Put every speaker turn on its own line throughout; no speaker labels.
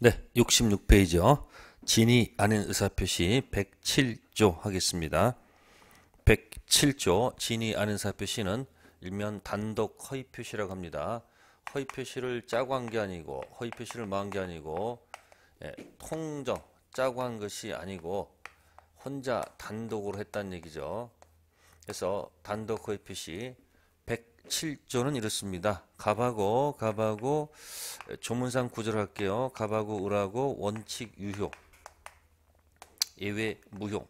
네, 66페이지요. 진이 아닌 의사표시 107조 하겠습니다. 107조 진이 아닌 의사표시는 일면 단독 허위 표시라고 합니다. 허위 표시를 짜고 한게 아니고 허위 표시를 망한 게 아니고 예, 통정 짜고 한 것이 아니고 혼자 단독으로 했다는 얘기죠. 그래서 단독 허위 표시 7조는 이렇습니다. 갑하고 갑하고 조문상 구절할게요. 갑하고 을하고 원칙 유효 예외 무효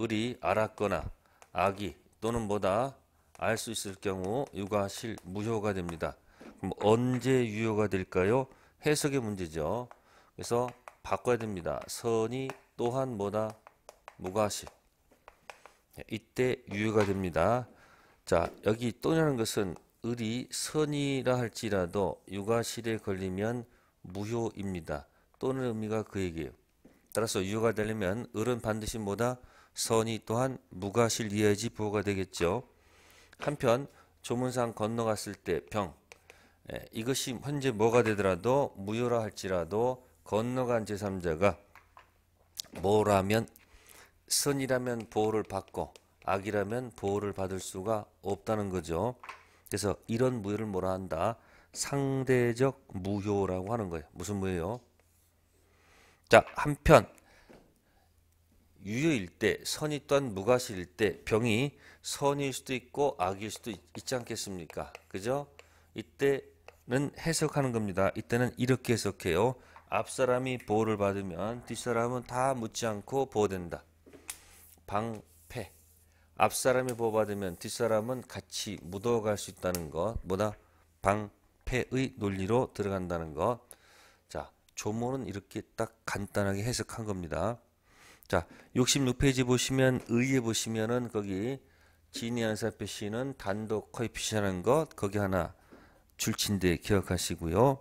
을이 알았거나 악이 또는 뭐다 알 수 있을 경우 유가실 무효가 됩니다. 그럼 언제 유효가 될까요? 해석의 문제죠. 그래서 바꿔야 됩니다. 선이 또한 뭐다 무가실 네, 이때 유효가 됩니다. 자, 여기 또냐는 것은 을이 선이라 할지라도 육아실에 걸리면 무효입니다. 또는 의미가 그얘기요 따라서 유효가 되려면 을은 반드시 뭐다? 선이 또한 무가실 이어야지 부호가 되겠죠. 한편 조문상 건너갔을 때 병. 예, 이것이 현재 뭐가 되더라도 무효라 할지라도 건너간 제3자가 뭐라면 선이라면 보호를 받고 악이라면 보호를 받을 수가 없다는 거죠. 그래서 이런 무효를 뭐라 한다? 상대적 무효라고 하는 거예요. 무슨 무효요? 자, 한편 유효일 때, 선이 또한 무가시일 때 병이 선일 수도 있고 악일 수도 있, 있지 않겠습니까? 그죠? 이때는 해석하는 겁니다. 이때는 이렇게 해석해요. 앞사람이 보호를 받으면 뒷사람은 다 묻지 않고 보호된다. 방 앞사람이 보받으면 호 뒷사람은 같이 묻어갈 수 있다는 것 뭐다 방패의 논리로 들어간다는 것 자, 조문은 이렇게 딱 간단하게 해석한 겁니다. 자, 66페이지 보시면 의에 보시면은 거기 진니 안사표 시는 단독 코에시션는것 거기 하나 줄친데 기억하시고요.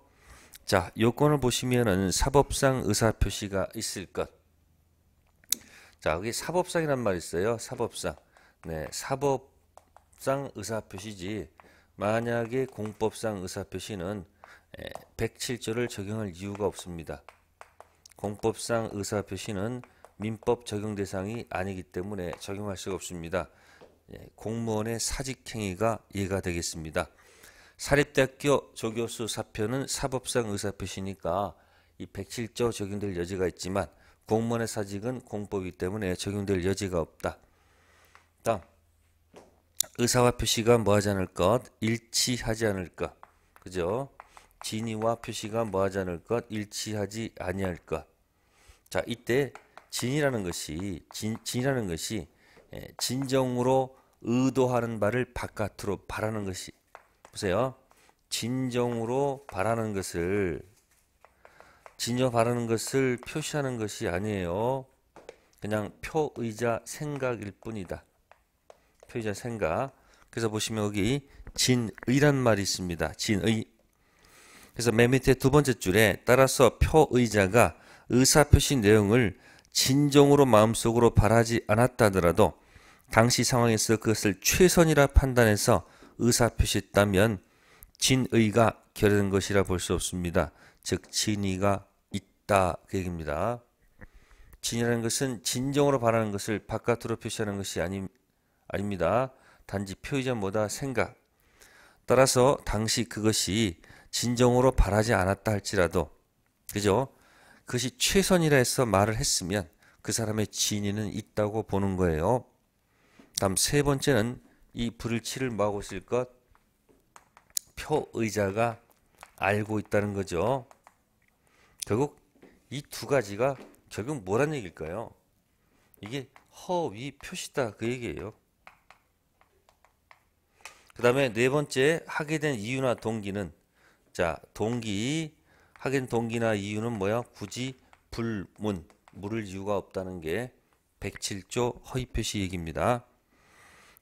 자, 요건을 보시면은 사법상 의사 표시가 있을 것. 자, 여기 사법상이란 말이 있어요. 사법상. 네, 사법상 의사표시지 만약에 공법상 의사표시는 107조를 예, 적용할 이유가 없습니다. 공법상 의사표시는 민법 적용 대상이 아니기 때문에 적용할 수가 없습니다. 예, 공무원의 사직행위가 이해가 되겠습니다. 사립대학교 조교수 사표는 사법상 의사표시니까 이 107조 적용될 여지가 있지만 공무원의 사직은 공법이기 때문에 적용될 여지가 없다. 없다. 의사와 표시가 뭐하지 않을 것? 일치하지 않을 것. 그죠? 진위와 표시가 뭐하지 않을 것? 일치하지 아니할 것. 자, 이때 진이라는 것이 진, 진이라는 것이 예, 진정으로 의도하는 바를 바깥으로 바라는 것이 보세요. 진정으로 바라는 것을 진정 바라는 것을 표시하는 것이 아니에요. 그냥 표의자 생각일 뿐이다. 표의자 생각. 그래서 보시면 여기 진의란 말이 있습니다. 진의. 그래서 맨 밑에 두 번째 줄에 따라서 표의자가 의사표시 내용을 진정으로 마음속으로 바라지 않았다더라도 하 당시 상황에서 그것을 최선이라 판단해서 의사표시했다면 진의가 결여된 것이라 볼 수 없습니다. 즉 진의가 있다 그 얘기입니다. 진이라는 것은 진정으로 바라는 것을 바깥으로 표시하는 것이 아니, 아닙니다. 단지 표의자보다 생각. 따라서 당시 그것이 진정으로 바라지 않았다 할지라도 그죠? 그것이 최선이라 해서 말을 했으면 그 사람의 진위는 있다고 보는 거예요. 다음 세 번째는 이 불일치를 막고 있을 것 표의자가 알고 있다는 거죠. 결국 이 두 가지가 결국 뭐란 얘기일까요? 이게 허위 표시다 그 얘기예요. 그 다음에 네 번째 하게 된 이유나 동기는 자 동기 하게 된 동기나 이유는 뭐야? 굳이 불문 물을 이유가 없다는 게 107조 허위 표시 얘기입니다.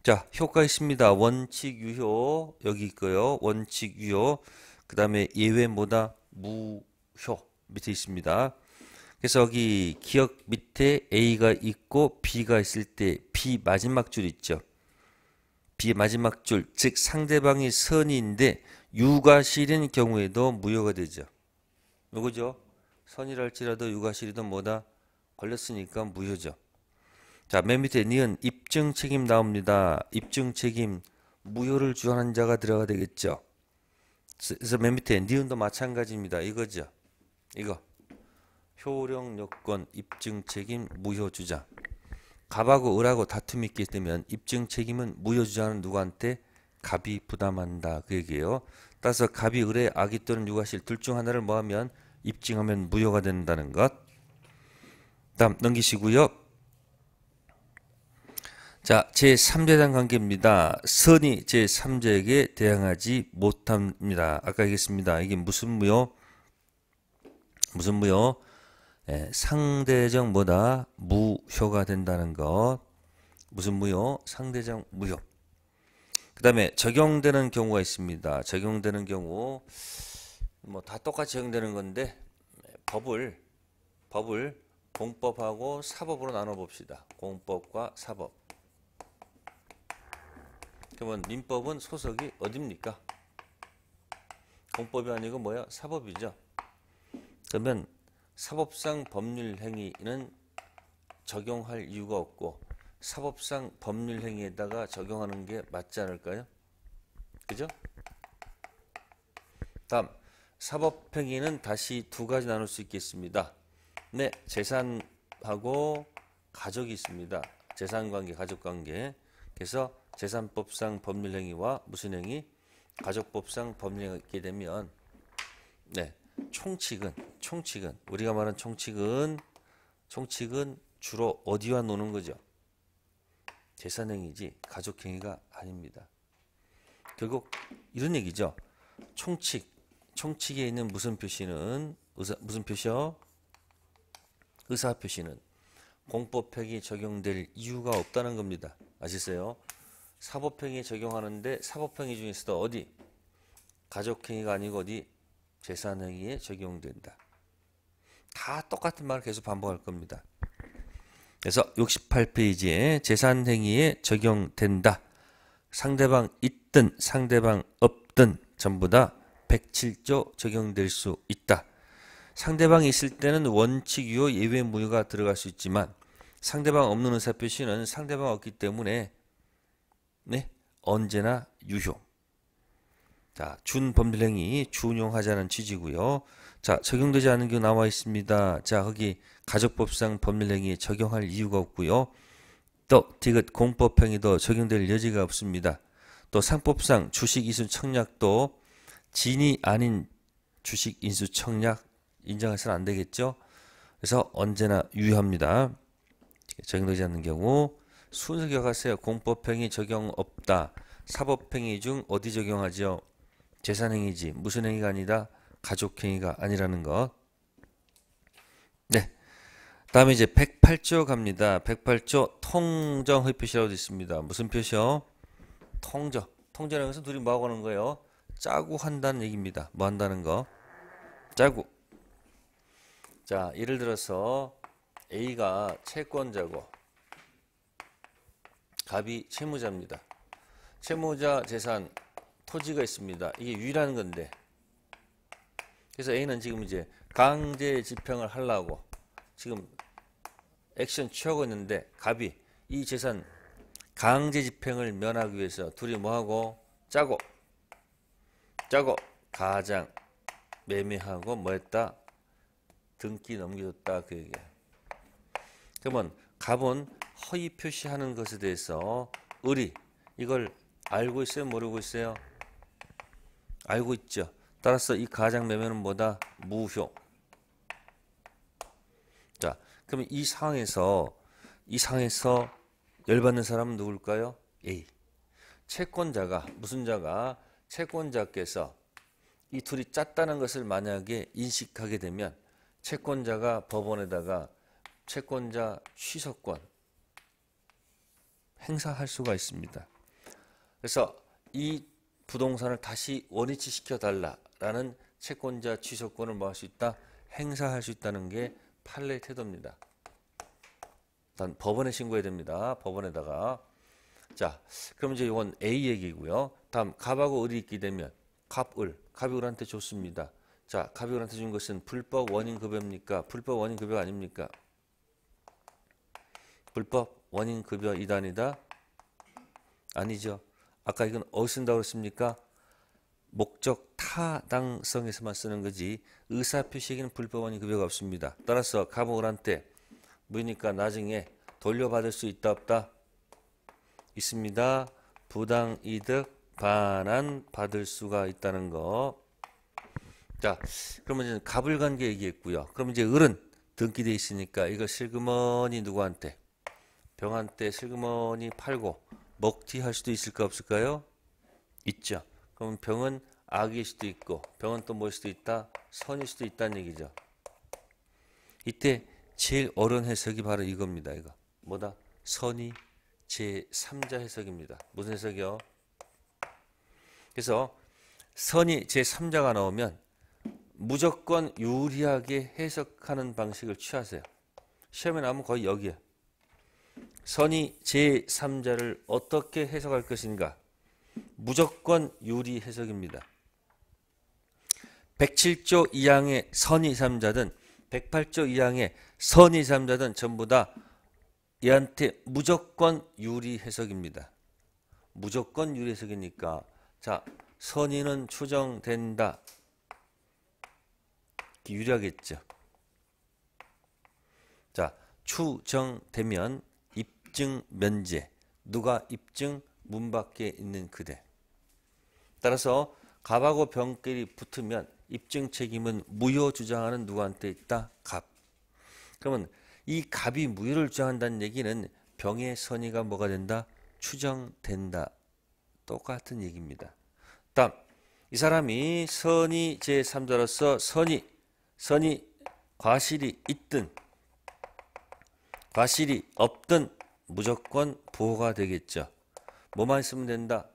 자 효과 있습니다. 원칙 유효 여기 있고요. 원칙 유효 그 다음에 예외 뭐다 무효 밑에 있습니다. 그래서 여기 기억 밑에 A가 있고 B가 있을 때 B 마지막 줄 있죠. 비 마지막 줄, 즉 상대방이 선인데 유가 실인 경우에도 무효가 되죠. 요거죠. 선이랄지라도 유가 실이든 뭐다 걸렸으니까 무효죠. 자, 맨 밑에 니은 입증 책임 나옵니다. 입증 책임 무효를 주관한 자가 들어가 되겠죠. 그래서 맨 밑에 니은도 마찬가지입니다. 이거죠. 이거. 효력 요건 입증 책임 무효 주장. 갑하고 을하고 다툼이 있게 되면 입증 책임은 무효주자는 누구한테 갑이 부담한다 그 얘기예요. 따라서 갑이 을의 아기 또는 유가실 둘 중 하나를 뭐하면 입증하면 무효가 된다는 것. 다음 넘기시고요. 자, 제3재단 관계입니다. 선이 제3재에게 대항하지 못합니다. 아까 얘기했습니다. 이게 무슨 무효? 무슨 무효? 예, 상대적 뭐다 무효가 된다는 것 무슨 무효 상대적 무효 그 다음에 적용되는 경우가 있습니다 적용되는 경우 뭐 다 똑같이 적용되는 건데 법을 법을 공법하고 사법으로 나눠 봅시다 공법과 사법 그러면 민법은 소속이 어딥니까 공법이 아니고 뭐야 사법이죠 그러면 사법상 법률 행위는 적용할 이유가 없고 사법상 법률 행위에다가 적용하는 게 맞지 않을까요? 그죠? 다음 사법 행위는 다시 두 가지 나눌 수 있겠습니다. 네, 재산하고 가족이 있습니다. 재산 관계, 가족 관계. 그래서 재산법상 법률 행위와 무슨 행위? 가족법상 법률 행위가 되면 네, 총칙은 총칙은 우리가 말하는 총칙은 총칙은 주로 어디와 노는 거죠? 재산행위지 가족행위가 아닙니다. 결국 이런 얘기죠. 총칙 총칙에 있는 무슨 표시는 의사, 무슨 표시요? 의사 표시는 공법행위 적용될 이유가 없다는 겁니다. 아시세요? 사법행위 에 적용하는데 사법행위 중에서도 어디 가족행위가 아니고 어디 재산행위에 적용된다. 다 똑같은 말을 계속 반복할 겁니다. 그래서 68페이지에 재산행위에 적용된다. 상대방 있든 상대방 없든 전부 다 107조 적용될 수 있다. 상대방이 있을 때는 원칙 이효 예외 무효가 들어갈 수 있지만 상대방 없는 의사표시는 상대방 없기 때문에 네 언제나 유효 자, 준법률행위 준용하자는 취지고요. 자, 적용되지 않은 게 나와 있습니다. 자, 거기 가족법상 법률행위에 적용할 이유가 없고요. 또 디귿 공법행위도 적용될 여지가 없습니다. 또 상법상 주식이수 청약도 진이 아닌 주식인수 청약 인정해서는 안 되겠죠. 그래서 언제나 유효합니다. 적용되지 않는 경우 순서 기억하세요. 공법행위 적용 없다. 사법행위 중 어디 적용하죠? 재산행위지 무슨 행위가 아니다 가족행위가 아니라는 것. 네. 다음에 이제 108조 갑니다. 108조 통정의 표시라고 되어 있습니다. 무슨 표시요? 통정. 통정이라는 것은 둘이 뭐하고 하는 거예요? 짜고 한다는 얘기입니다. 뭐 한다는 거? 짜고. 자, 예를 들어서 A가 채권자고 갑이 채무자입니다. 채무자 재산 토지가 있습니다. 이게 유일한 건데. 그래서 A는 지금 이제 강제 집행을 하려고 지금 액션 취하고 있는데 갑이 이 재산 강제 집행을 면하기 위해서 둘이 뭐하고 짜고 짜고 가장 매매하고 뭐했다 등기 넘겨줬다 그얘기 그러면 갑은 허위 표시하는 것에 대해서 의리 이걸 알고 있어요 모르고 있어요 알고 있죠. 따라서 이 가장 매매는 뭐다? 무효. 자, 그럼 이 상황에서 이 상황에서 열받는 사람은 누굴까요? A. 채권자가 무슨 자가 채권자께서 이 둘이 짰다는 것을 만약에 인식하게 되면 채권자가 법원에다가 채권자 취소권 행사할 수가 있습니다. 그래서 이 부동산을 다시 원위치 시켜달라라는 채권자 취소권을 뭐 할 수 있다? 행사할 수 있다는 게판례 태도입니다. 일단 법원에 신고해야 됩니다. 법원에다가. 자, 그럼 이제 이건 A 얘기고요. 다음 갑하고 을이 있게 되면 갑을, 갑이 을한테 줬습니다. 자, 갑이 을한테 준 것은 불법 원인 급여입니까? 불법 원인 급여 아닙니까? 불법 원인 급여 이단이다 아니죠. 아까 이건 어디 쓴다고 그습니까 목적 타당성에서만 쓰는 거지 의사표시에는 불법원이 급여가 없습니다. 따라서 감옥을 한때 뭐니까 나중에 돌려받을 수 있다 없다? 있습니다. 부당이득 반환 받을 수가 있다는 거. 자, 그러면 이제 갑을 관계 얘기했고요. 그럼 이제 을은 등기돼 있으니까 이거 실그머니 누구한테 병한테 실그머니 팔고 먹튀할 수도 있을까 없을까요? 있죠. 그럼 병은 악일 수도 있고 병은 또무일 수도 있다? 선일 수도 있다는 얘기죠. 이때 제일 어려운 해석이 바로 이겁니다. 이거 뭐다? 선이 제3자 해석입니다. 무슨 해석이요? 그래서 선이 제3자가 나오면 무조건 유리하게 해석하는 방식을 취하세요. 시험에 나오면 거의 여기에 선이 제3자를 어떻게 해석할 것인가? 무조건 유리 해석입니다. 107조 2항의 선이 3자든 108조 2항의 선이 3자든 전부 다 얘한테 무조건 유리 해석입니다. 무조건 유리 해석이니까 자 선의는 추정된다. 유리하겠죠. 자 추정되면 입증 면제, 누가 입증 문 밖에 있는 그대. 따라서 갑하고 병끼리 붙으면 입증 책임은 무효 주장하는 누구한테 있다? 갑. 그러면 이 갑이 무효를 주장한다는 얘기는 병의 선의가 뭐가 된다? 추정된다. 똑같은 얘기입니다. 다음 이 사람이 선의 제3자로서 선의 선의 과실이 있든 과실이 없든 무조건 보호가 되겠죠. 뭐만 있으면 된다.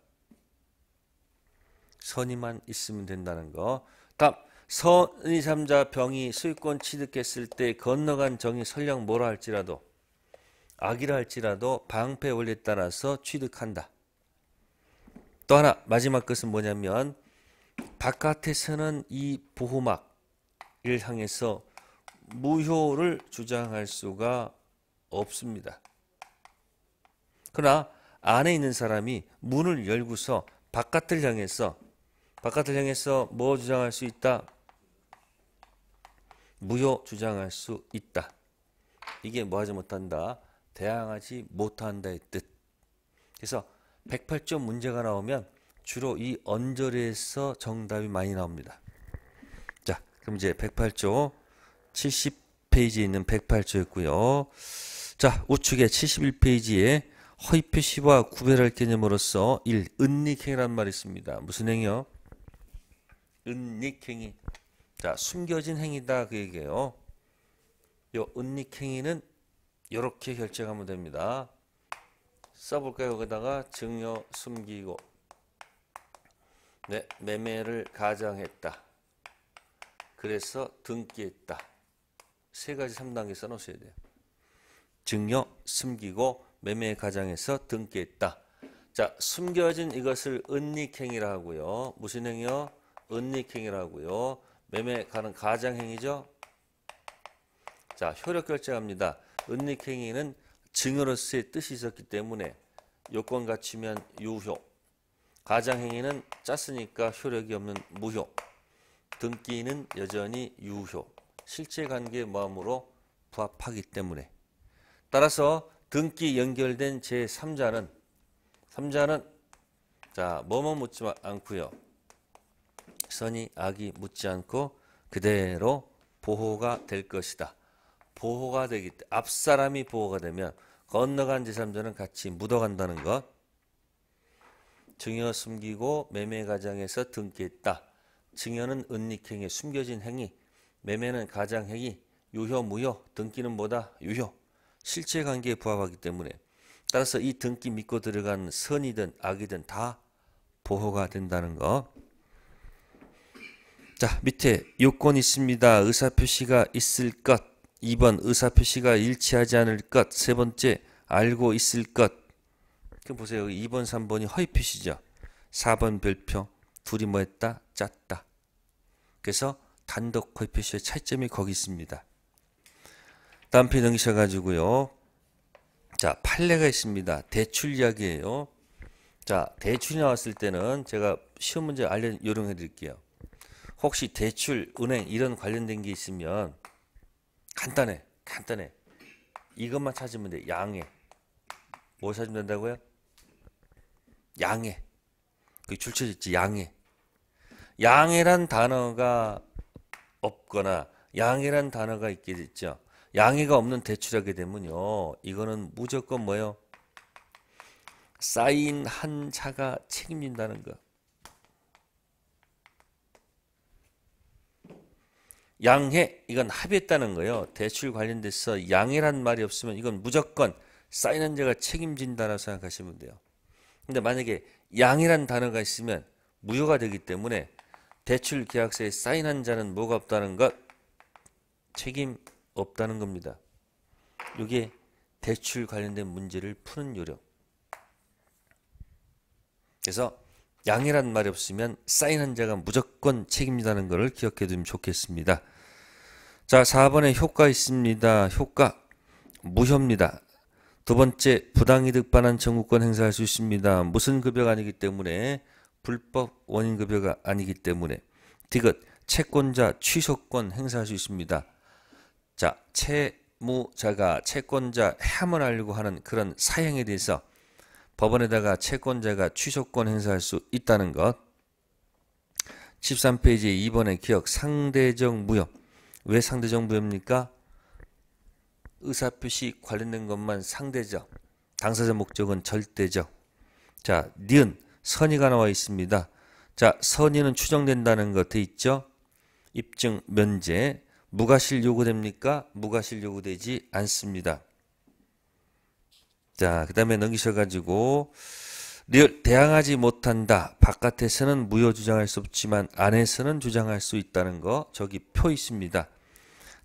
선의만 있으면 된다는 거. 다음 선의 삼자 병이 수익권 취득했을 때 건너간 정이 설령 뭐라 할지라도 악이라 할지라도 방패 원리에 따라서 취득한다. 또 하나 마지막 것은 뭐냐면 바깥에서는 이 보호막을 향해서 무효를 주장할 수가 없습니다. 그러나 안에 있는 사람이 문을 열고서 바깥을 향해서 바깥을 향해서 뭐 주장할 수 있다? 무효 주장할 수 있다. 이게 뭐 하지 못한다? 대항하지 못한다의 뜻. 그래서 108점 문제가 나오면 주로 이 언저리에서 정답이 많이 나옵니다. 자, 그럼 이제 108조 70페이지에 있는 108조였고요. 자, 우측에 71페이지에 허위 표시와 구별할 개념으로서 1. 은닉행이란 말이 있습니다. 무슨 행이요은닉행이 자, 숨겨진 행이다그 얘기예요. 요 은닉행위는 이렇게 결정하면 됩니다. 써볼까요? 여기다가 증여 숨기고 네, 매매를 가장했다. 그래서 등기했다. 세 가지 3단계 써놓으셔야 돼요. 증여, 숨기고, 매매 가장에서 등기했다. 자, 숨겨진 이것을 은닉행위라 하고요. 무슨 행위요? 은닉행위라 하고요. 매매 가는 가장행위죠. 자, 효력 결제합니다. 은닉행위는 증으로서의 뜻이 있었기 때문에 요건 갖추면 유효. 가장행위는 짰으니까 효력이 없는 무효. 등기는 여전히 유효. 실제 관계 마음으로 부합하기 때문에. 따라서 등기 연결된 제3자는 3자는 자 뭐뭐 묻지 않고요. 선이 악이 묻지 않고 그대로 보호가 될 것이다. 보호가 되기 때문에 앞사람이 보호가 되면 건너간 제3자는 같이 묻어간다는 것. 증여 숨기고 매매 과정에서 등기했다. 증여는 은닉행에 숨겨진 행위, 매매는 가장행위, 유효, 무효, 등기는 뭐다? 유효. 실체 관계에 부합하기 때문에 따라서 이 등기 믿고 들어간 선이든 악이든 다 보호가 된다는 거. 자, 밑에 요건 있습니다. 의사표시가 있을 것. 2번 의사표시가 일치하지 않을 것. 세 번째 알고 있을 것. 그럼 보세요. 2번, 3번이 허위표시죠. 4번 별표. 둘이 뭐 했다? 짰다. 그래서 단독 허위표시의 차이점이 거기 있습니다. 단피 등셔가지고요. 자, 판례가 있습니다. 대출 이야기예요. 자, 대출이 나왔을 때는 제가 시험 문제 알려 요령해 드릴게요. 혹시 대출, 은행 이런 관련된 게 있으면 간단해. 간단해. 이것만 찾으면 돼. 양해. 뭐 찾으면 된다고요? 양해. 그 출처 있지. 양해. 양해란 단어가 없거나 양해란 단어가 있겠죠. 양해가 없는 대출하게 되면요. 이거는 무조건 뭐예요? 사인한 자가 책임진다는 거. 양해 이건 합의했다는 거예요. 대출 관련돼서 양해란 말이 없으면 이건 무조건 사인 한 자가 책임진다라고 생각하시면 돼요. 근데 만약에 양해란 단어가 있으면 무효가 되기 때문에 대출 계약서에 사인한 자는 뭐가 없다는 것 책임 없다는 겁니다. 이게 대출 관련된 문제를 푸는 요령. 그래서 양해란 말이 없으면 사인한 자가 무조건 책임이다는 것을 기억해 두면 좋겠습니다. 자, 4번에 효과 있습니다. 효과 무효입니다. 두 번째 부당이득 반환 청구권 행사할 수 있습니다. 무슨 급여가 아니기 때문에 불법 원인 급여가 아니기 때문에 디귿 채권자 취소권 행사할 수 있습니다. 자, 채무자가 채권자 함을 알고 하는 그런 사형에 대해서 법원에다가 채권자가 취소권 행사할 수 있다는 것. 13페이지 2번의 기억 상대적 무역왜 상대적 무역입니까 의사표시 관련된 것만 상대적. 당사자 목적은 절대적. 자, 니은 선의가 나와 있습니다. 자, 선의는 추정된다는 것돼 있죠? 입증 면제 무과실 요구됩니까? 무과실 요구되지 않습니다. 자, 그 다음에 넘기셔가지고, 대항하지 못한다. 바깥에서는 무효 주장할 수 없지만 안에서는 주장할 수 있다는 거 저기 표 있습니다.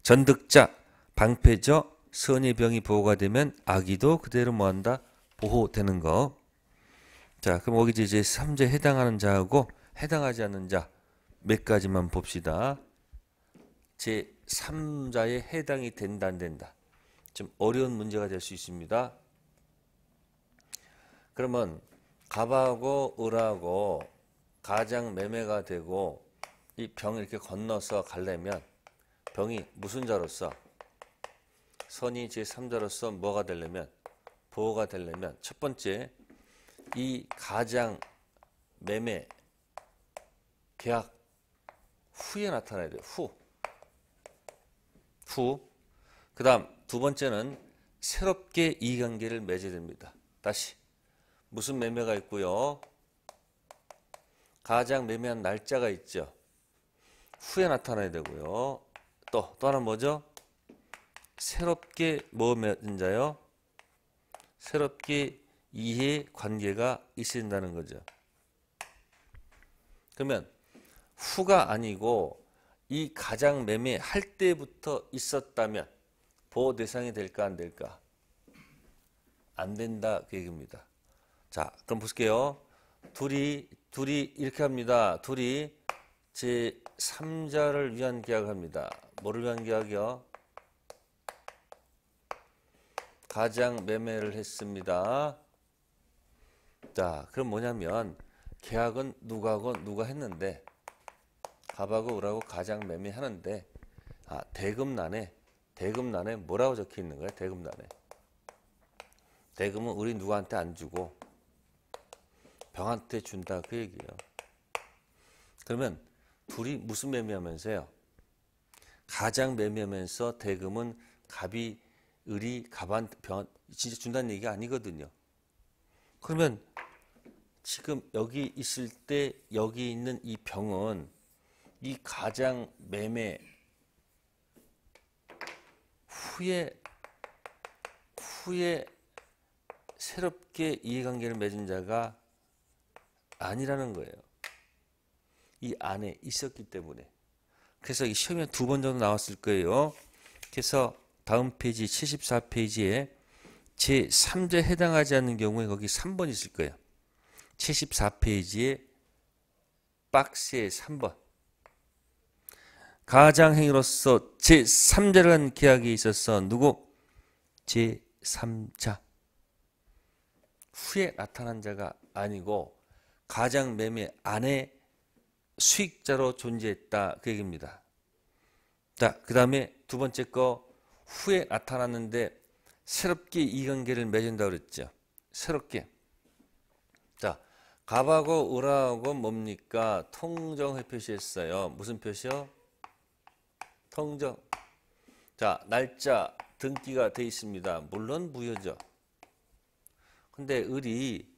전득자, 방패저, 선의 병이 보호가 되면 악의도 그대로 뭐한다? 보호되는 거. 자, 그럼 여기 이제 3제 해당하는 자하고 해당하지 않는 자 몇 가지만 봅시다. 제 3자에 해당이 된다 안 된다. 좀 어려운 문제가 될 수 있습니다. 그러면 갑하고 을하고 가장 매매가 되고 이 병 이렇게 건너서 가려면 병이 무슨 자로서 선이 제3자로서 뭐가 되려면 보호가 되려면 첫 번째 이 가장 매매 계약 후에 나타나야 돼요. 후. 후. 그 다음 두 번째는 새롭게 이관계를 맺어야 됩니다. 다시 무슨 매매가 있고요. 가장 매매한 날짜가 있죠. 후에 나타나야 되고요. 또, 또 하나 뭐죠? 새롭게 뭐 맺은 자요? 새롭게 이해 관계가 있어야 된다는 거죠. 그러면 후가 아니고 이 가장 매매 할 때부터 있었다면 보호 대상이 될까 안 될까? 안 된다 그 얘기입니다. 자, 그럼 보실게요. 둘이 둘이 이렇게 합니다. 둘이 제 3자를 위한 계약합니다. 뭐를 위한 계약이요? 가장 매매를 했습니다. 자, 그럼 뭐냐면 계약은 누가 하건 누가 했는데 가하고을라고 가장 매매하는데 아, 대금난에 대금난에 뭐라고 적혀 있는 거야? 대금난에 대금은 우리 누구한테 안 주고 병한테 준다 그 얘기예요. 그러면 둘이 무슨 매매하면서요? 가장 매매하면서 대금은 갑이 을이 갑한 병 진짜 준다는 얘기 아니거든요. 그러면 지금 여기 있을 때 여기 있는 이 병은 이 가장 매매 후에 후에 새롭게 이해관계를 맺은 자가 아니라는 거예요. 이 안에 있었기 때문에. 그래서 이 시험에 두 번 정도 나왔을 거예요. 그래서 다음 페이지 74페이지에 제3제 해당하지 않는 경우에 거기 3번 있을 거예요. 74페이지에 박스에 3번. 가장행위로서 제3자라는 계약이 있어서 누구? 제3자. 후에 나타난 자가 아니고 가장 매매 안에 수익자로 존재했다 그 얘기입니다. 자, 그 다음에 두 번째 거 후에 나타났는데 새롭게 이 관계를 맺은다 그랬죠. 새롭게. 자, 갑하고 을하고 뭡니까? 통정회 표시했어요. 무슨 표시요? 성적. 자, 날짜 등기가 돼 있습니다. 물론 무효죠. 근데 을이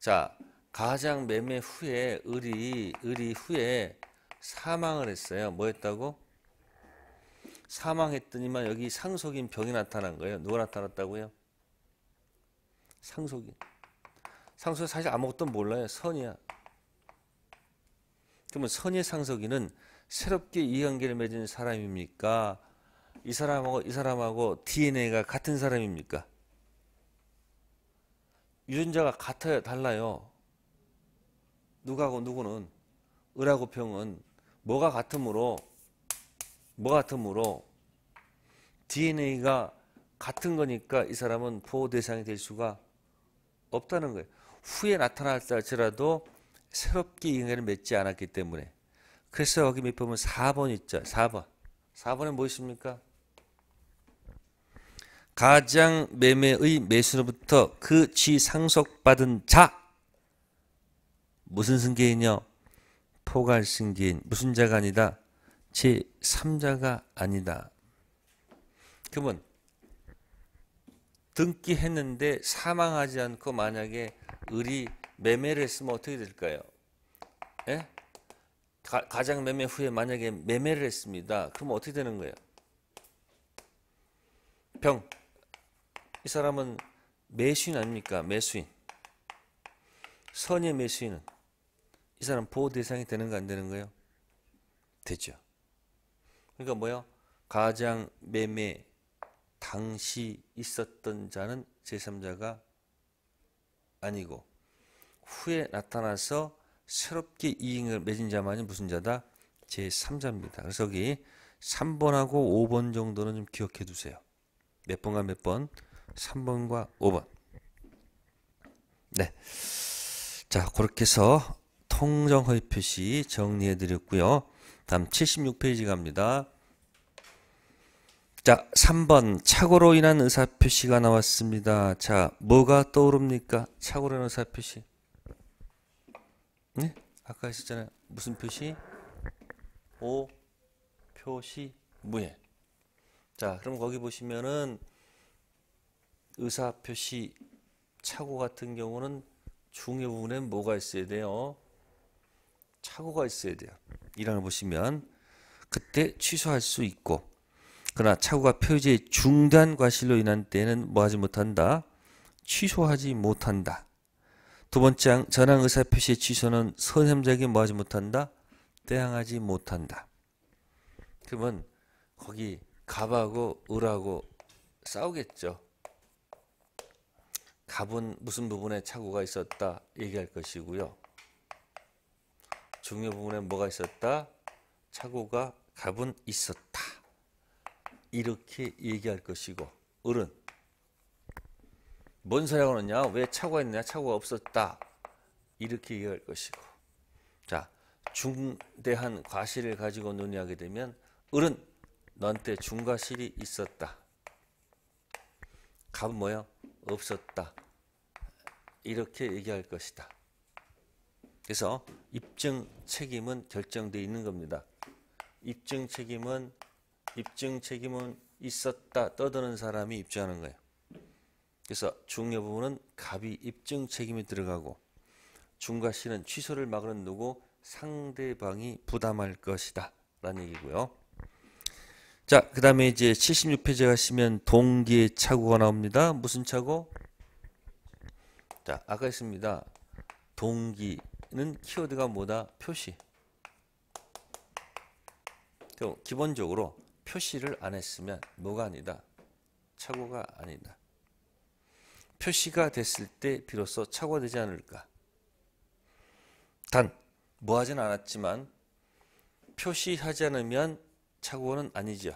자, 가장 매매 후에 을이 을이 후에 사망을 했어요. 뭐 했다고? 사망했더니만 여기 상속인 병이 나타난 거예요. 누가 나타났다고요? 상속인. 상속인 사실 아무것도 몰라요. 선이야. 그러면 선의 상속인은 새롭게 이 관계를 맺은 사람입니까? 이 사람하고 이 사람하고 DNA가 같은 사람입니까? 유전자가 같아요, 달라요. 누가고 누구는 을하고 평은 뭐가 같으므로 뭐 같으므로 DNA가 같은 거니까 이 사람은 보호 대상이 될 수가 없다는 거예요. 후에 나타날지라도 새롭게 인연을 맺지 않았기 때문에 그래서 여기 밑 보면 4번 있죠. 4번. 4번은 무엇입니까? 가장 매매의 매수로부터 그 지 상속받은 자 무슨 승계이냐? 포괄승계인 무슨 자가 아니다? 제 3자가 아니다. 그러면 등기했는데 사망하지 않고 만약에 을이 매매를 했으면 어떻게 될까요? 예? 가, 가장 매매 후에 만약에 매매를 했습니다. 그럼 어떻게 되는 거예요? 병. 이 사람은 매수인 아닙니까? 매수인. 선의 매수인은 이 사람 보호 대상이 되는 거 안 되는 거예요? 되죠. 그러니까 뭐요? 가장 매매 당시 있었던 자는 제3자가 아니고 후에 나타나서 새롭게 이익을 맺은 자만이 무슨 자다? 제3자입니다. 그래서 여기 3번하고 5번 정도는 좀 기억해 두세요. 몇 번과 몇 번? 3번과 5번. 네. 자, 그렇게 해서 통정허위 표시 정리해 드렸고요. 다음 76페이지 갑니다. 자, 3번 착오로 인한 의사표시가 나왔습니다. 자, 뭐가 떠오릅니까? 착오로 인한 의사표시. 네? 아까 했었잖아요 무슨 표시? 오 표시 무예. 자, 그럼 거기 보시면은 의사 표시 착오 같은 경우는 중요 부분에 뭐가 있어야 돼요? 착오가 있어야 돼요. 이란을 보시면 그때 취소할 수 있고 그러나 착오가 표제 중단 과실로 인한 때는 뭐 하지 못한다? 취소하지 못한다. 두 번째 전항 의사 표시의 취소는 선행에게 뭐하지 못한다? 대항하지 못한다. 그러면 거기 갑하고 을하고 싸우겠죠. 갑은 무슨 부분에 착오가 있었다 얘기할 것이고요. 중요 부분에 뭐가 있었다? 착오가 갑은 있었다. 이렇게 얘기할 것이고 을은 뭔 소리 하고 있냐? 왜 차고가 있느냐? 차고가 없었다. 이렇게 얘기할 것이고. 자, 중대한 과실을 가지고 논의하게 되면 어른, 너한테 중과실이 있었다. 갑은 뭐야? 없었다. 이렇게 얘기할 것이다. 그래서 입증 책임은 결정되어 있는 겁니다. 입증 책임은 입증 책임은 있었다 떠드는 사람이 입증하는 거예요. 그래서 중요 부분은 갑이 입증 책임이 들어가고 중과 씨는 취소를 막으는 누구 상대방이 부담할 것이다 라는 얘기고요. 자, 그 다음에 이제 76페이지 가시면 동기의 착오가 나옵니다. 무슨 착오? 자, 아까 했습니다. 동기는 키워드가 뭐다? 표시. 기본적으로 표시를 안 했으면 뭐가 아니다? 착오가 아니다. 표시가 됐을 때 비로소 착오되지 않을까. 단, 뭐하진 않았지만 표시하지 않으면 착오는 아니죠.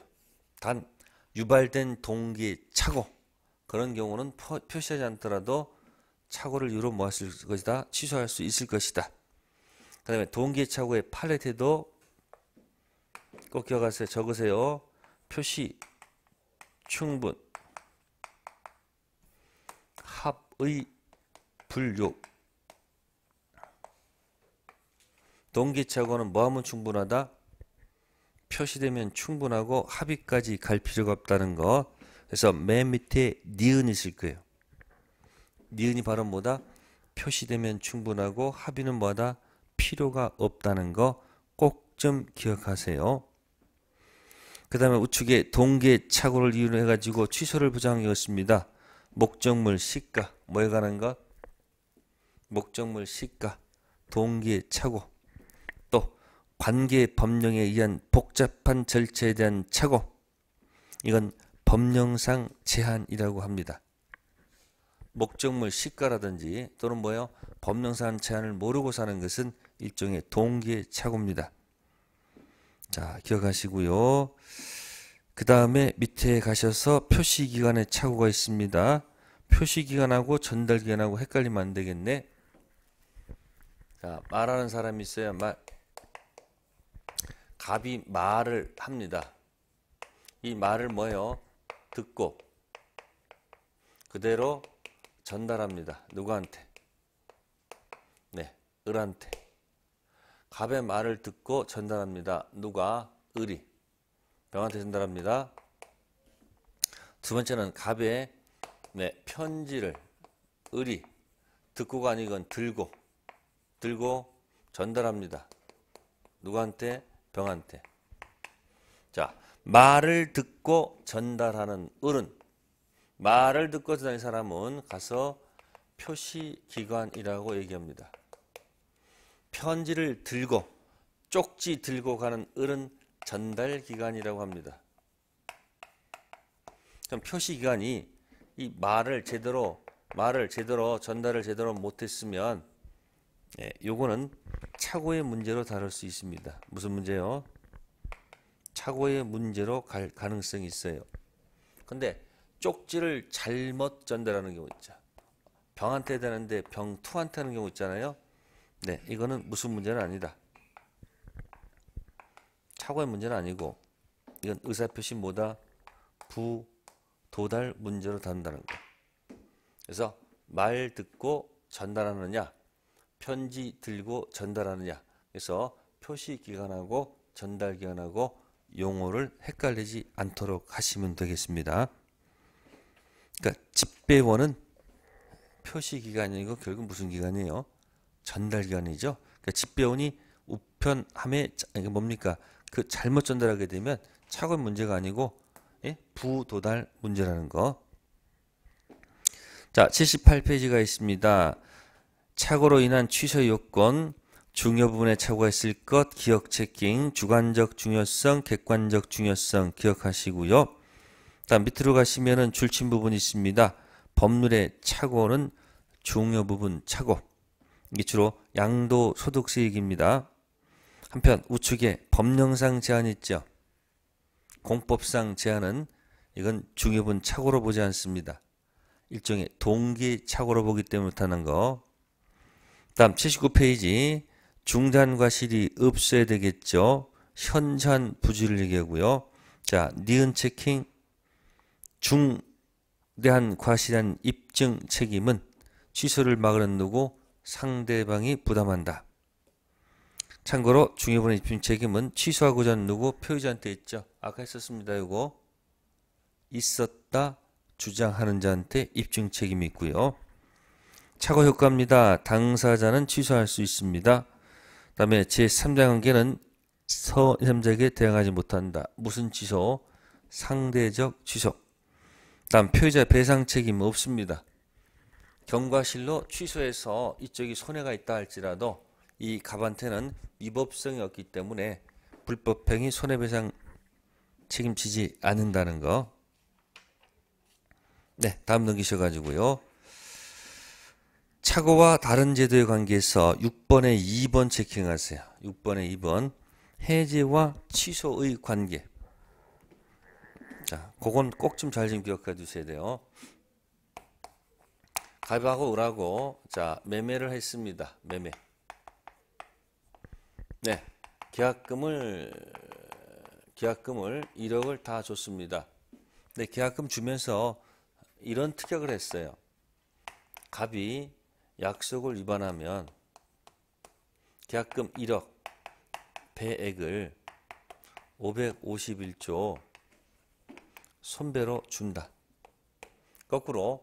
단, 유발된 동기 착오 그런 경우는 포, 표시하지 않더라도 착오를 유로 모았을 것이다. 취소할 수 있을 것이다. 그 다음에 동기 착오의 팔레트도 꼭 기억하세요. 적으세요. 표시 충분 의 분류 동기착오는 뭐하면 충분하다? 표시되면 충분하고 합의까지 갈 필요가 없다는 거 그래서 맨 밑에 니은 이 있을 거예요 니은이 바로 뭐다? 표시되면 충분하고 합의는 뭐다? 필요가 없다는 거 꼭 좀 기억하세요 그 다음에 우측에 동계 착오를 이유로 해가지고 취소를 부정하였습니다 목적물 시가 뭐에 관한 것? 목적물 시가, 동기의 착오, 또 관계 법령에 의한 복잡한 절차에 대한 착오, 이건 법령상 제한이라고 합니다. 목적물 시가라든지 또는 뭐요 법령상 제한을 모르고 사는 것은 일종의 동기의 착오입니다. 자 기억하시고요. 그 다음에 밑에 가셔서 표시기관의 착오가 있습니다. 표시 기간하고 전달 기간하고 헷갈리면 안 되겠네. 자, 말하는 사람이 있어야 말. 갑이 말을 합니다. 이 말을 뭐요? 듣고 그대로 전달합니다. 누구한테? 네, 을한테. 갑의 말을 듣고 전달합니다. 누가? 을이. 병한테 전달합니다. 두 번째는 갑의 네, 편지를 을이 듣고가 아니건 들고 들고 전달합니다. 누구한테? 병한테. 자, 말을 듣고 전달하는 을은 말을 듣고 전달하는 사람은 가서 표시기관이라고 얘기합니다. 편지를 들고 쪽지 들고 가는 을은 전달기관이라고 합니다. 그럼 표시기관이 이 말을 제대로 말을 제대로 전달을 제대로 못했으면 예, 요거는 착오의 문제로 다룰 수 있습니다. 무슨 문제요? 착오의 문제로 갈 가능성이 있어요. 근데 쪽지를 잘못 전달하는 경우 있죠. 병한테 되는데 병투한테 하는 경우 있잖아요. 네, 이거는 무슨 문제는 아니다. 착오의 문제는 아니고 이건 의사표시 뭐다? 부 도달 문제로 다룬다는 거. 그래서 말 듣고 전달하느냐, 편지 들고 전달하느냐. 그래서 표시 기간하고 전달 기간하고 용어를 헷갈리지 않도록 하시면 되겠습니다. 그러니까 집배원은 표시 기간이고 결국 무슨 기간이에요? 전달 기간이죠. 그러니까 집배원이 우편함에 그러니까 뭡니까? 그 잘못 전달하게 되면 차관 문제가 아니고 예? 부도달 문제라는 거. 자, 78페이지가 있습니다. 착오로 인한 취소 요건, 중요 부분에 착오가 있을 것, 기억 체킹, 주관적 중요성, 객관적 중요성 기억하시고요. 다 밑으로 가시면은 줄친 부분이 있습니다. 법률의 착오는 중요 부분 착오. 이게 주로 양도 소득 세액입니다. 한편 우측에 법령상 제한이 있죠. 공법상 제한은 이건 중요분 착오로 보지 않습니다. 일종의 동기 착오로 보기 때문에 못하는 거. 다음 79페이지 중단과 실이 없어야 되겠죠. 현산 부지를 얘기하고요. 자, 니은 체킹 중대한 과실한 입증 책임은 취소를 막으는 려 누구 상대방이 부담한다. 참고로 중요본의 입증 책임은 취소하고자 하는 누구 표의자한테 있죠. 아까 했었습니다. 이거 있었다 주장하는 자한테 입증 책임이 있고요. 착오 효과입니다. 당사자는 취소할 수 있습니다. 그다음에 제3자 관계는 서남자에게 대항하지 못한다. 무슨 취소? 상대적 취소. 다음 피해자 배상 책임 없습니다. 경과실로 취소해서 이쪽이 손해가 있다 할지라도 이 갑한테는 위법성이 없기 때문에 불법행위 손해배상 책임지지 않는다는 거. 네, 다음 넘기셔가지고요. 착오와 다른 제도의 관계에서 6번에 2번 체킹하세요. 6번에 2번 해제와 취소의 관계. 자, 그건 꼭 좀 잘좀 좀 기억해 두셔야 돼요. 가위바고 을하고 자 매매를 했습니다. 매매. 네, 계약금을 계약금을 1억을 다 줬습니다. 근데 계약금 주면서 이런 특약을 했어요. 갑이 약속을 위반하면 계약금 1억 배액을 551조 손배로 준다. 거꾸로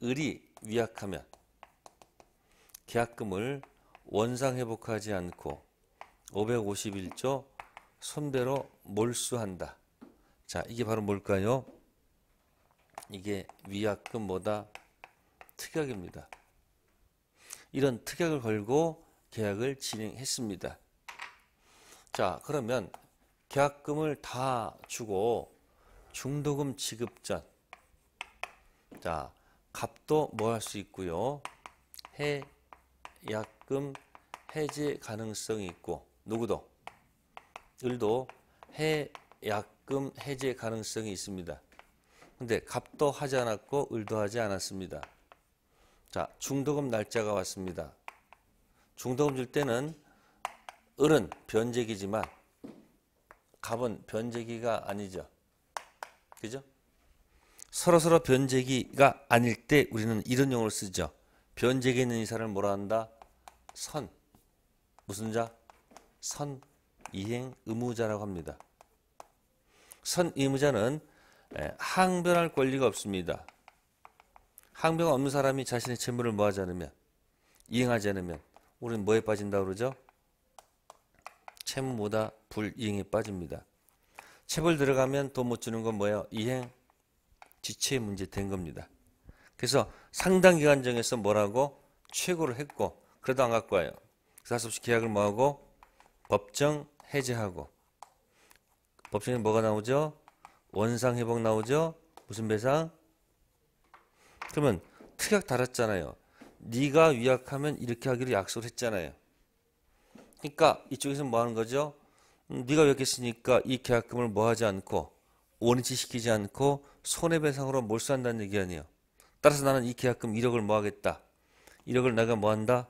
을이 위약하면 계약금을 원상 회복하지 않고 551조 손대로 몰수한다. 자, 이게 바로 뭘까요? 이게 위약금 뭐다? 특약입니다. 이런 특약을 걸고 계약을 진행했습니다. 자, 그러면 계약금을 다 주고 중도금 지급 전 자, 값도 뭐 할 수 있고요. 해약금 해제 가능성이 있고 누구도 을도 해약금 해제 가능성이 있습니다. 근데 갑도 하지 않았고 을도 하지 않았습니다. 자, 중도금 날짜가 왔습니다. 중도금 줄 때는 을은 변제기지만 갑은 변제기가 아니죠. 그죠? 서로서로 변제기가 아닐 때 우리는 이런 용어를 쓰죠. 변제기 있는 이사람 뭐라 한다? 선. 무슨 자? 선 이행 의무자라고 합니다. 선 의무자는 항변할 권리가 없습니다. 항변 없는 사람이 자신의 채무를 뭐하지 않으면 이행하지 않으면 우리는 뭐에 빠진다 그러죠? 채무보다 불이행에 빠집니다. 체벌 들어가면 돈 못 주는 건 뭐예요? 이행 지체 문제 된 겁니다. 그래서 상당 기간 정에서 뭐라고 최고를 했고 그래도 안 갖고 와요. 그래서 없이 계약을 뭐하고 법정 해제하고 법칙에 뭐가 나오죠? 원상 회복 나오죠? 무슨 배상? 그러면 특약 달았잖아요. 네가 위약하면 이렇게 하기로 약속을 했잖아요. 그러니까 이쪽에서 뭐 하는 거죠? 음, 네가 위약했으니까 이 계약금을 뭐 하지 않고 원위치 시키지 않고 손해배상으로 몰수한다는 얘기 아니에요. 따라서 나는 이 계약금 1억을 뭐 하겠다. 1억을 내가 뭐 한다?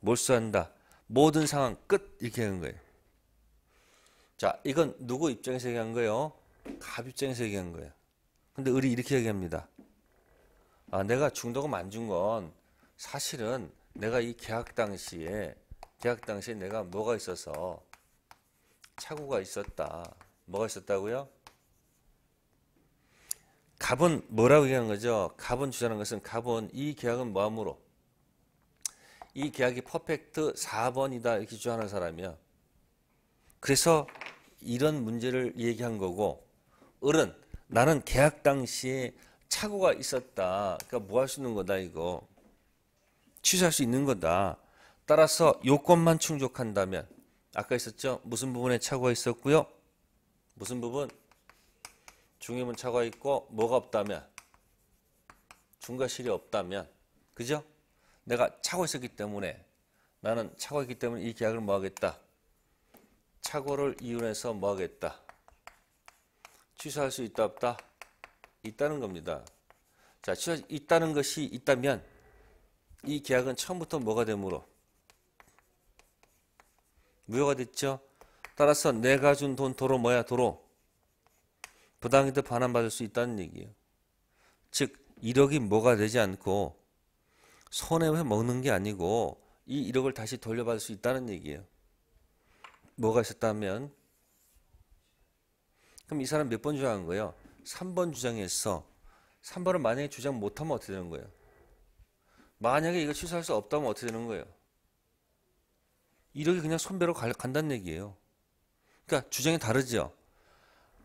몰수한다. 모든 상황 끝 이렇게 하는 거예요. 자, 이건 누구 입장에서 얘기한 거예요? 갑 입장에서 얘기한 거예요. 근데 을이 이렇게 얘기합니다. 아, 내가 중도금 안준건 사실은 내가 이 계약 당시에 계약 당시에 내가 뭐가 있어서 착오가 있었다. 뭐가 있었다고요? 갑은 뭐라고 얘기한 거죠? 갑은 주장하 것은 갑은 이 계약은 뭐함으로 이 계약이 퍼펙트 4번이다 이렇게 주장하는 사람이야. 그래서 이런 문제를 얘기한 거고 을은 나는 계약 당시에 착오가 있었다. 그러니까 뭐 할 수 있는 거다 이거. 취소할 수 있는 거다. 따라서 요건만 충족한다면 아까 있었죠? 무슨 부분에 착오가 있었고요? 무슨 부분? 중의문 착오가 있고 뭐가 없다면 중과실이 없다면 그죠? 내가 착오했었기 때문에 나는 착오했기 때문에 이 계약을 뭐 하겠다? 착오를 이윤해서 뭐 하겠다? 취소할 수 있다 없다? 있다는 겁니다. 자, 취소 있다는 것이 있다면 이 계약은 처음부터 뭐가 되므로 무효가 됐죠. 따라서 내가 준 돈 도로 뭐야 도로 부당이득 반환받을 수 있다는 얘기예요. 즉이력이 뭐가 되지 않고 손해회 먹는 게 아니고 이 1억을 다시 돌려받을 수 있다는 얘기예요. 뭐가 있었다면 그럼 이 사람 몇 번 주장한 거예요? 3번 주장했어. 3번을 만약에 주장 못하면 어떻게 되는 거예요? 만약에 이거 취소할 수 없다면 어떻게 되는 거예요? 이렇게 그냥 손배로 간다는 얘기예요. 그러니까 주장이 다르죠.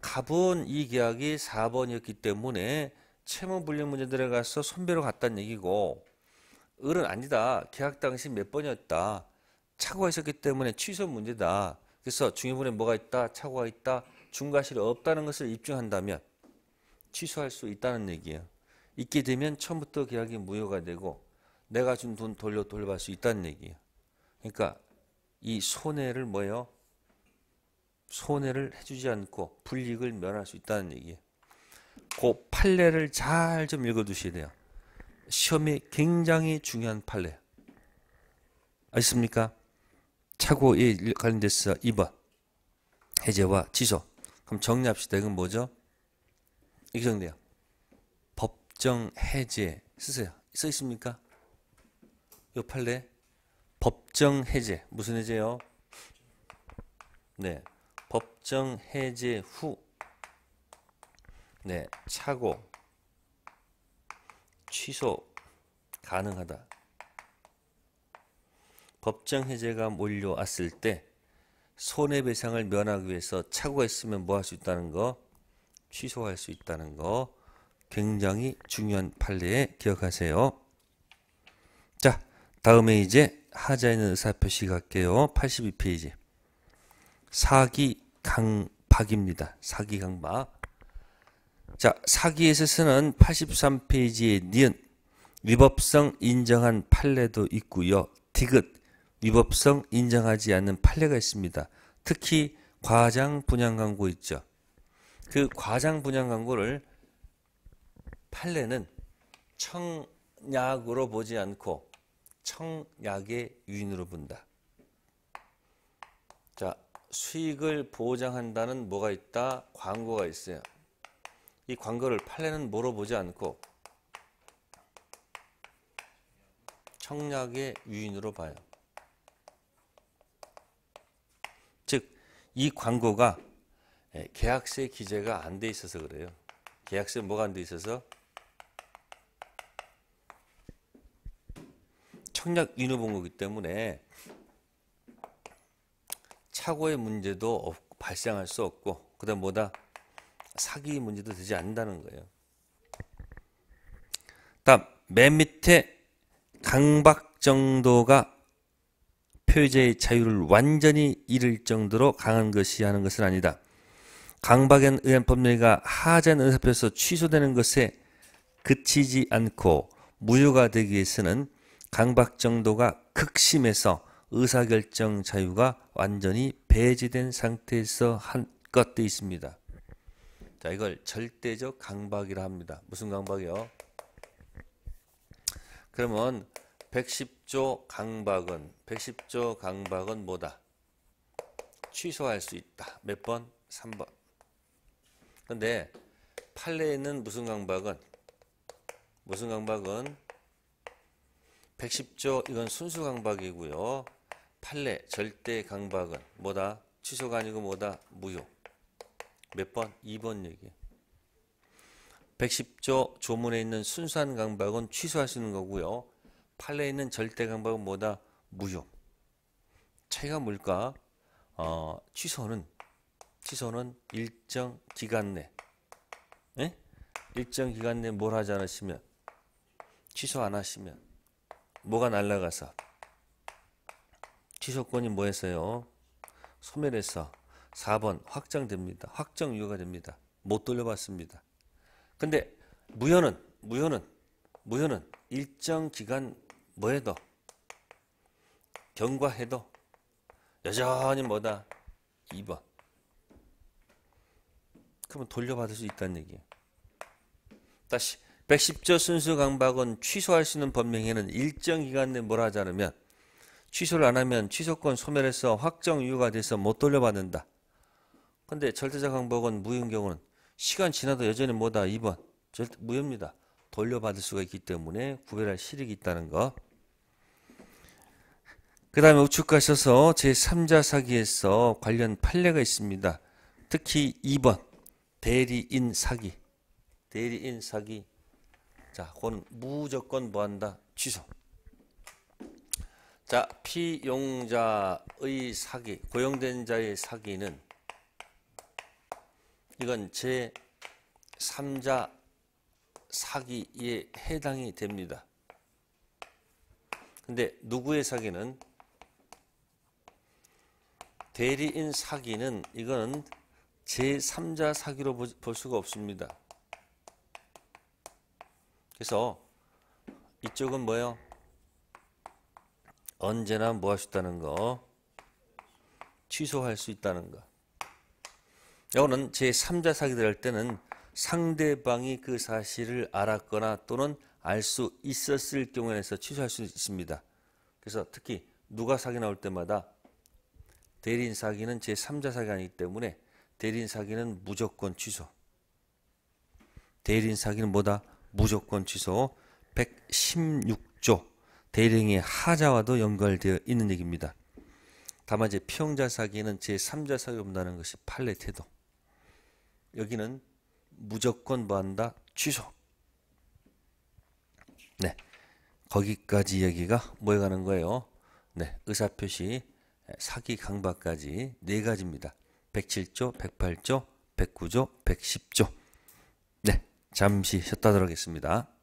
갑은 이 계약이 4번이었기 때문에 채무 불량 문제 들어가서 손배로 갔다는 얘기고 을은 아니다. 계약 당시 몇 번이었다. 착오했었기 때문에 취소 문제다. 그래서 중요문에 뭐가 있다, 착오가 있다, 중과실이 없다는 것을 입증한다면 취소할 수 있다는 얘기예요. 있게 되면 처음부터 계약이 무효가 되고 내가 준 돈 돌려 돌려받을 수 있다는 얘기예요. 그러니까 이 손해를 뭐예요? 손해를 해주지 않고 불이익을 면할 수 있다는 얘기예요. 그 판례를 잘 좀 읽어두셔야 돼요. 시험이 굉장히 중요한 판례. 아십니까? 차고에 관련돼어 2번 해제와 취소 그럼 정리합시다 이건 뭐죠? 이 정리야 법정 해제 쓰세요 써 있습니까? 요 판례 법정 해제 무슨 해제요? 네 법정 해제 후 네, 차고 취소 가능하다 법정 해제가 몰려왔을 때 손해배상을 면하기 위해서 착오가 있으면 뭐 할 수 있다는 거 취소할 수 있다는 거 굉장히 중요한 판례에 기억하세요. 자 다음에 이제 하자 있는 의사표시 갈게요. 82페이지 사기 강박입니다. 사기 강박 자 사기에서 쓰는 83페이지의 니은 위법성 인정한 판례도 있고요. 디귿 위법성 인정하지 않는 판례가 있습니다. 특히 과장 분양 광고 있죠. 그 과장 분양 광고를 판례는 청약으로 보지 않고 청약의 유인으로 본다. 자, 수익을 보장한다는 뭐가 있다? 광고가 있어요. 이 광고를 판례는 뭐로 보지 않고 청약의 유인으로 봐요. 이 광고가 예, 계약서에 기재가 안 돼 있어서 그래요. 계약서에 뭐가 안 돼 있어서 청약 인후본거기 때문에 착오의 문제도 없, 발생할 수 없고 그다음 뭐다 사기 문제도 되지 않는다는 거예요. 다음 맨 밑에 강박 정도가 표제의 자유를 완전히 잃을 정도로 강한 것이 하는 것은 아니다. 강박엔 의한 법률가 하자 의사표에서 취소되는 것에 그치지 않고 무효가 되기 위해서는 강박 정도가 극심해서 의사결정 자유가 완전히 배제된 상태에서 한 것도 있습니다. 자, 이걸 절대적 강박이라 합니다. 무슨 강박이요? 그러면 110조 강박은 110조 강박은 뭐다? 취소할 수 있다. 몇 번? 3번. 근데 판례에 는 무슨 강박은 무슨 강박은 110조 이건 순수 강박이고요. 판례 절대 강박은 뭐다? 취소가 아니고 뭐다? 무효. 몇 번? 2번 얘기. 110조 조문에 있는 순수한 강박은 취소하시는 거고요. 팔레 있는 절대 강박은 뭐다? 무효. 차이가 뭘까? 어, 취소는 취소는 일정 기간 내 에? 예? 일정 기간 내 뭘 하지 않으시면 취소 안 하시면 뭐가 날라가서 취소권이 뭐했어요? 소멸해서 4번 확정됩니다. 확정 유효가 됩니다. 못 돌려받습니다. 근데 무효는 무효는 무효는 일정 기간 뭐해도 경과해도 여전히 뭐다 2번 그러면 돌려받을 수 있다는 얘기예요 다시 110조 순수 강박은 취소할 수 있는 법령에는 일정 기간 내에 뭐라 하지 않으면 취소를 안 하면 취소권 소멸해서 확정 이유가 돼서 못 돌려받는다. 근데 절대적 강박은 무효인 경우는 시간 지나도 여전히 뭐다 2번 절대 무효입니다. 돌려받을 수가 있기 때문에 구별할 실익이 있다는 거. 그 다음에 우측 가셔서 제3자 사기에서 관련 판례가 있습니다. 특히 2번 대리인 사기 대리인 사기 자 그건 무조건 뭐한다 취소 자 피용자의 사기 고용된 자의 사기는 이건 제3자 사기에 해당이 됩니다 근데 누구의 사기는 대리인 사기는 이건 제3자 사기로 볼 수가 없습니다. 그래서 이쪽은 뭐예요? 언제나 뭐 할 수 있다는 거 취소할 수 있다는 거 이거는 제3자 사기들 할 때는 상대방이 그 사실을 알았거나 또는 알 수 있었을 경우에서 취소할 수 있습니다. 그래서 특히 누가 사기 나올 때마다 대리인 사기는 제3자 사기 아니기 때문에 대리인 사기는 무조건 취소. 대리인 사기는 뭐다? 무조건 취소. 116조 대리인의 하자와도 연결되어 있는 얘기입니다. 다만 이제 피형자 사기는 제3자 사기 없다는 것이 판례 태도. 여기는 무조건 뭐한다? 취소. 네. 거기까지 얘기가 뭐에 가는 거예요. 네. 의사표시 사기 강박까지 네 가지입니다. 107조, 108조, 109조, 110조. 네, 잠시 쉬었다 들어가겠습니다.